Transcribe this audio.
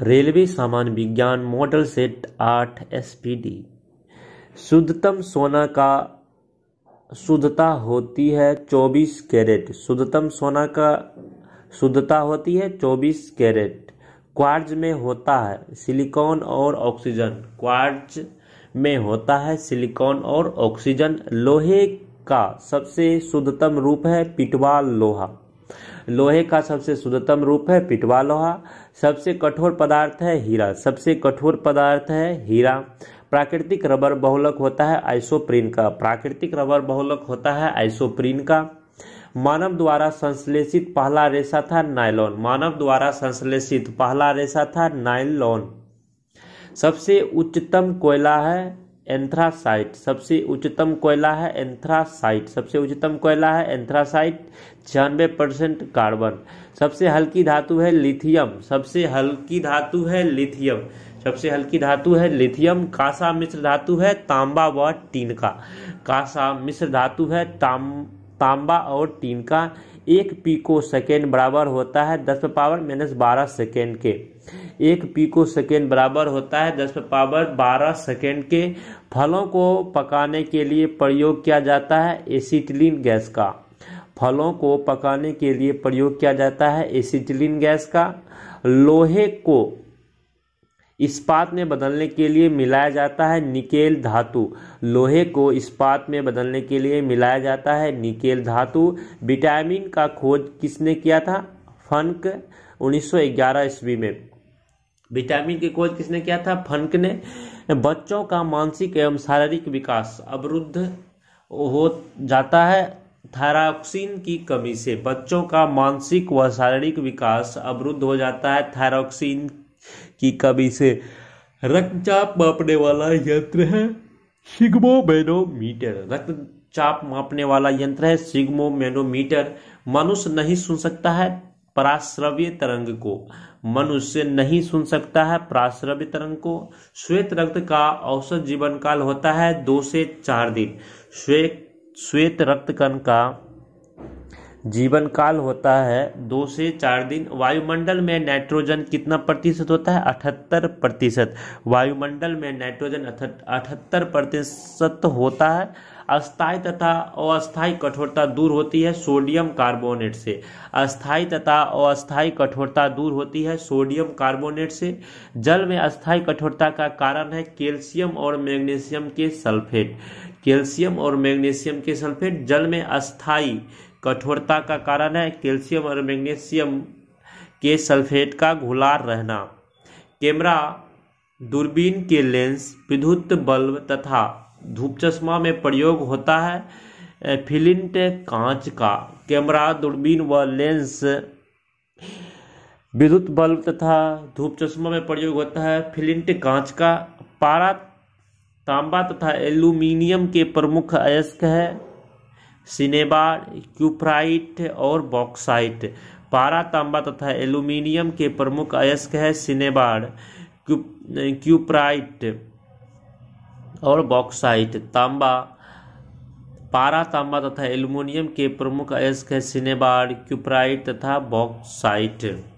railway सामान विज्ञान model set आठ एस शुद्धतम सोना का शुद्धता होती है चौबीस कैरेट शुद्धतम सोना का शुद्धता होती है चौबीस कैरेट क्वार्ज में होता है सिलिकॉन और ऑक्सीजन क्वार्ज में होता है सिलिकॉन और ऑक्सीजन लोहे का सबसे शुद्धतम रूप है पिटवा लोहा लोहे का सबसे शुद्धतम रूप है पिटवा लोहा सबसे कठोर पदार्थ है हीरा सबसे कठोर पदार्थ है हीरा प्राकृतिक रबर बहुलक होता है आइसोप्रीन का प्राकृतिक रबर बहुलक होता है आइसोप्रीन का मानव द्वारा संश्लेषित पहला रेशा था नायलॉन मानव द्वारा संश्लेषित पहला रेशा था नायलॉन सबसे उच्चतम कोयला है एंथ्रासाइट सबसे उच्चतम कोयला है एंथ्रासाइट सबसे उच्चतम कोयला है एंथ्रासाइट छियानवे परसेंट कार्बन सबसे हल्की धातु है लिथियम सबसे हल्की धातु है लिथियम सबसे हल्की धातु है लिथियम कासा मिश्र धातु है तांबा व टीन का कासा मिश्र धातु है ताम तांबा और टीन का एक पीको सेकेंड बराबर होता है दस पावर माइनस बारह सेकेंड के एक पीको सेकेंड बराबर होता है दस पावर बारह सेकेंड के फलों को पकाने के लिए प्रयोग किया जाता है एसिटिलीन गैस का फलों को पकाने के लिए प्रयोग किया जाता है एसिटिलीन गैस का लोहे को इस्पात में बदलने के लिए मिलाया जाता है निकेल धातु लोहे को इस्पात में बदलने के लिए मिलाया जाता है निकेल धातु विटामिन का खोज किसने किया था फंक 1911 ईस्वी में विटामिन की खोज किसने किया था फंक ने बच्चों का मानसिक एवं शारीरिक विकास अवरुद्ध हो जाता है थायरॉक्सिन की कमी से बच्चों का मानसिक व शारीरिक विकास अवरुद्ध हो जाता है थायरॉक्सिन की कमी से रक्तचाप मापने वाला यंत्र है मेनोमीटर रक्तचाप मापने वाला यंत्र है मेनोमीटर मनुष्य नहीं सुन सकता है पराश्रव्य तरंग को मनुष्य नहीं सुन सकता है पराश्रव्य तरंग को श्वेत रक्त का औसत जीवन काल होता है दो से चार दिन श्वेत श्वेत रक्त कण का जीवन काल होता है दो से चार दिन वायुमंडल में नाइट्रोजन कितना प्रतिशत होता है अठहत्तर प्रतिशत वायुमंडल में नाइट्रोजन अठहत्तर प्रतिशत होता है अस्थाई तथा अस्थाई कठोरता दूर होती है सोडियम कार्बोनेट से अस्थाई तथा अस्थाई कठोरता दूर होती है सोडियम कार्बोनेट से जल में अस्थाई कठोरता का कारण है कैल्शियम और मैग्नीशियम के सल्फेट कैल्शियम और मैग्नीशियम के सल्फेट जल में अस्थाई कठोरता का कारण है कैल्शियम और मैग्नीशियम के सल्फेट का घुलार रहना कैमरा दूरबीन के लेंस विद्युत बल्ब तथा धूप चश्मा में प्रयोग होता है फिलिंट कांच का कैमरा दूरबीन व लेंस विद्युत बल्ब तथा धूप चश्मा में प्रयोग होता है फिलिंट कांच का पारा तांबा तथा एल्यूमिनियम के प्रमुख अयस्क है सिनेबा क्यूफ्राइट और बॉक्साइट पारा तांबा तथा एल्यूमिनियम के प्रमुख अयस्क है सिनेबार क्यूप्राइट और बॉक्साइट तांबा पारा तांबा तथा एल्यूमिनियम के प्रमुख अयस्क है सिनेबार क्यूप्राइट तथा बॉक्साइट